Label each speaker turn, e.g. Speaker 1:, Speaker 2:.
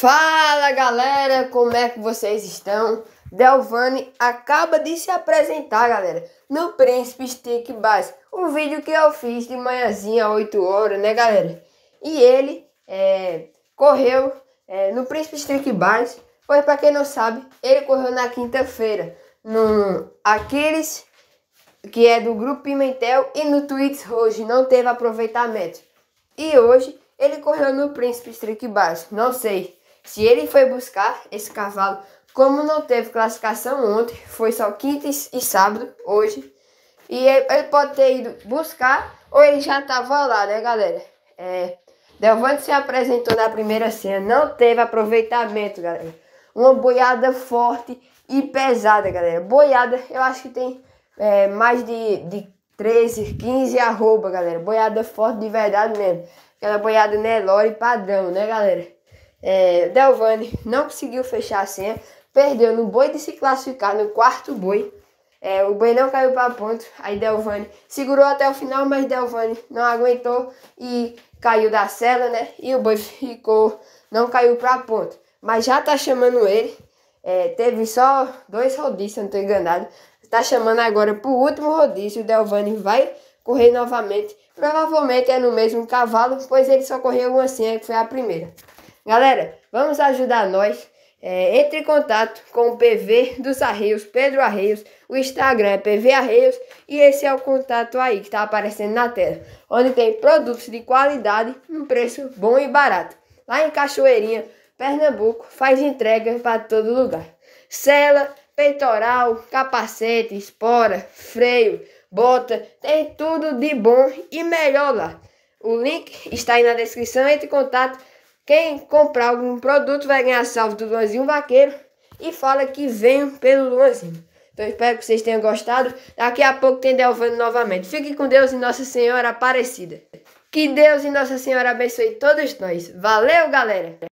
Speaker 1: Fala galera, como é que vocês estão? Delvani acaba de se apresentar, galera, no Príncipe Stick Base, um vídeo que eu fiz de manhãzinha, 8 horas, né, galera? E ele é, correu é, no Príncipe Stick Base, pois para quem não sabe, ele correu na quinta-feira no Aquiles, que é do Grupo Pimentel, e no Twitch hoje não teve aproveitamento. E hoje ele correu no Príncipe Strike Base. não sei se ele foi buscar esse cavalo, como não teve classificação ontem, foi só quinta e sábado, hoje. E ele, ele pode ter ido buscar ou ele já estava lá, né, galera? É, Delvante se apresentou na primeira cena, não teve aproveitamento, galera. Uma boiada forte e pesada, galera. Boiada, eu acho que tem é, mais de, de 13, 15 arroba, galera. Boiada forte de verdade mesmo. Aquela boiada Nelore né, padrão, né, galera? É, Delvani não conseguiu fechar a senha, perdeu no boi de se classificar no quarto boi. É, o boi não caiu para ponto, aí Delvani segurou até o final, mas Delvani não aguentou e caiu da sela, né? E o boi ficou, não caiu para ponto. Mas já tá chamando ele. É, teve só dois rodízios, se não tô enganado. Tá chamando agora pro último rodízio. O Delvani vai correr novamente. Provavelmente é no mesmo cavalo, pois ele só correu uma senha, que foi a primeira. Galera, vamos ajudar nós. É, entre em contato com o PV dos Arreios, Pedro Arreios. O Instagram é PV Arreios e esse é o contato aí que está aparecendo na tela, onde tem produtos de qualidade, um preço bom e barato. Lá em Cachoeirinha, Pernambuco, faz entrega para todo lugar. Sela, peitoral, capacete, espora, freio, bota, tem tudo de bom e melhor lá. O link está aí na descrição, entre em contato quem comprar algum produto vai ganhar salve do Luanzinho Vaqueiro e fala que venho pelo Luanzinho. Então espero que vocês tenham gostado. Daqui a pouco tem Delvando novamente. Fique com Deus e Nossa Senhora Aparecida. Que Deus e Nossa Senhora abençoe todos nós. Valeu, galera!